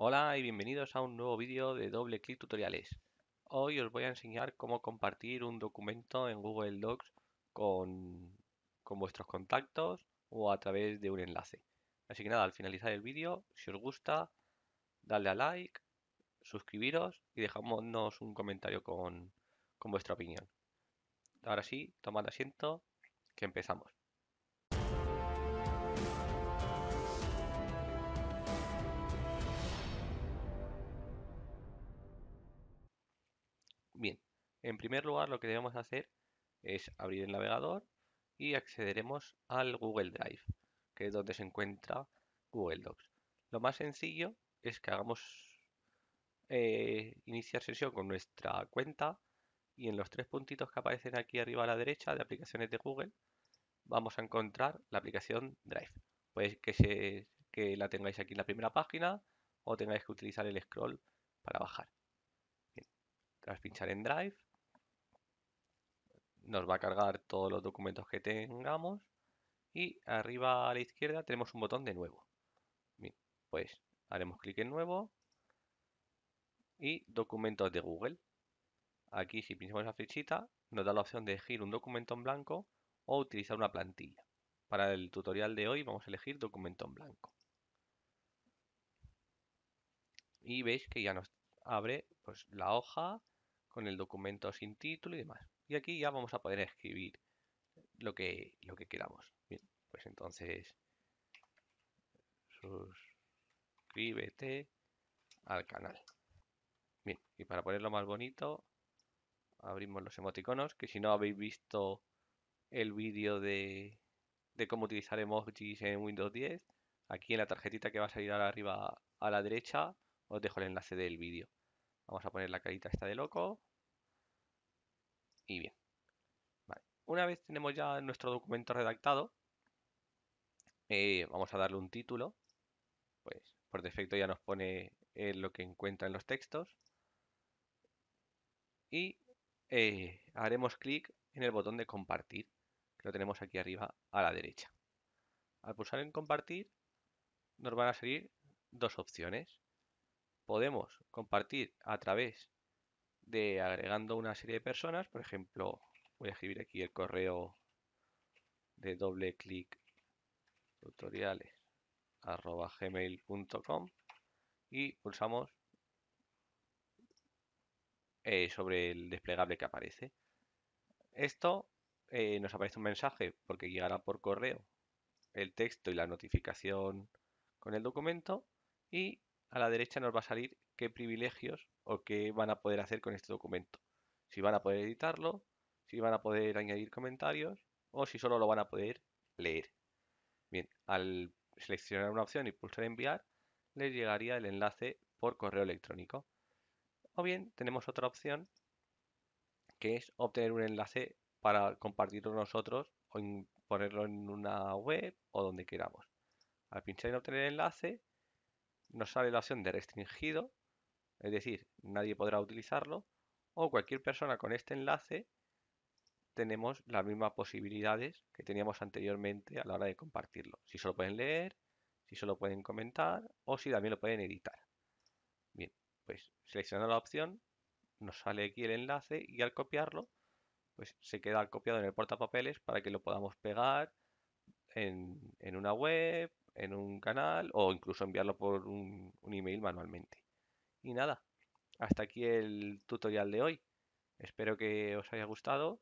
Hola y bienvenidos a un nuevo vídeo de Doble Clic Tutoriales. Hoy os voy a enseñar cómo compartir un documento en Google Docs con, vuestros contactos o a través de un enlace. Así que nada, al finalizar el vídeo, si os gusta, dadle a like, suscribiros y dejadnos un comentario con, con vuestra opinión. Ahora sí, tomad asiento, que empezamos. Bien, en primer lugar lo que debemos hacer es abrir el navegador y accederemos al Google Drive, que es donde se encuentra Google Docs. Lo más sencillo es que hagamos eh, iniciar sesión con nuestra cuenta y en los tres puntitos que aparecen aquí arriba a la derecha de aplicaciones de Google vamos a encontrar la aplicación Drive. Puede que la tengáis aquí en la primera página o tengáis que utilizar el scroll para bajar pinchar en Drive, nos va a cargar todos los documentos que tengamos y arriba a la izquierda tenemos un botón de nuevo. pues haremos clic en nuevo y documentos de Google. Aquí si pinchamos la flechita nos da la opción de elegir un documento en blanco o utilizar una plantilla. Para el tutorial de hoy vamos a elegir documento en blanco. Y veis que ya nos abre pues, la hoja con el documento sin título y demás. Y aquí ya vamos a poder escribir lo que, lo que queramos. Bien, pues entonces suscríbete al canal. Bien, y para ponerlo más bonito, abrimos los emoticonos, que si no habéis visto el vídeo de, de cómo utilizar emojis en Windows 10, aquí en la tarjetita que va a salir ahora arriba a la derecha, os dejo el enlace del vídeo. Vamos a poner la carita esta de loco y bien. Una vez tenemos ya nuestro documento redactado, eh, vamos a darle un título. Pues por defecto ya nos pone eh, lo que encuentra en los textos. Y eh, haremos clic en el botón de compartir, que lo tenemos aquí arriba a la derecha. Al pulsar en compartir nos van a salir dos opciones. Podemos compartir a través de agregando una serie de personas, por ejemplo, voy a escribir aquí el correo de doble clic tutoriales arroba gmail.com y pulsamos eh, sobre el desplegable que aparece. Esto eh, nos aparece un mensaje porque llegará por correo el texto y la notificación con el documento y a la derecha nos va a salir qué privilegios o qué van a poder hacer con este documento. Si van a poder editarlo, si van a poder añadir comentarios o si solo lo van a poder leer. Bien, al seleccionar una opción y pulsar enviar, les llegaría el enlace por correo electrónico. O bien tenemos otra opción que es obtener un enlace para compartirlo nosotros o ponerlo en una web o donde queramos. Al pinchar en obtener enlace nos sale la opción de restringido es decir, nadie podrá utilizarlo, o cualquier persona con este enlace tenemos las mismas posibilidades que teníamos anteriormente a la hora de compartirlo. Si solo pueden leer, si solo pueden comentar o si también lo pueden editar. Bien, pues seleccionando la opción nos sale aquí el enlace y al copiarlo pues se queda copiado en el portapapeles para que lo podamos pegar en, una web, en un canal o incluso enviarlo por un email manualmente. Y nada, hasta aquí el tutorial de hoy. Espero que os haya gustado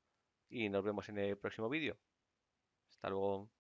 y nos vemos en el próximo vídeo. Hasta luego.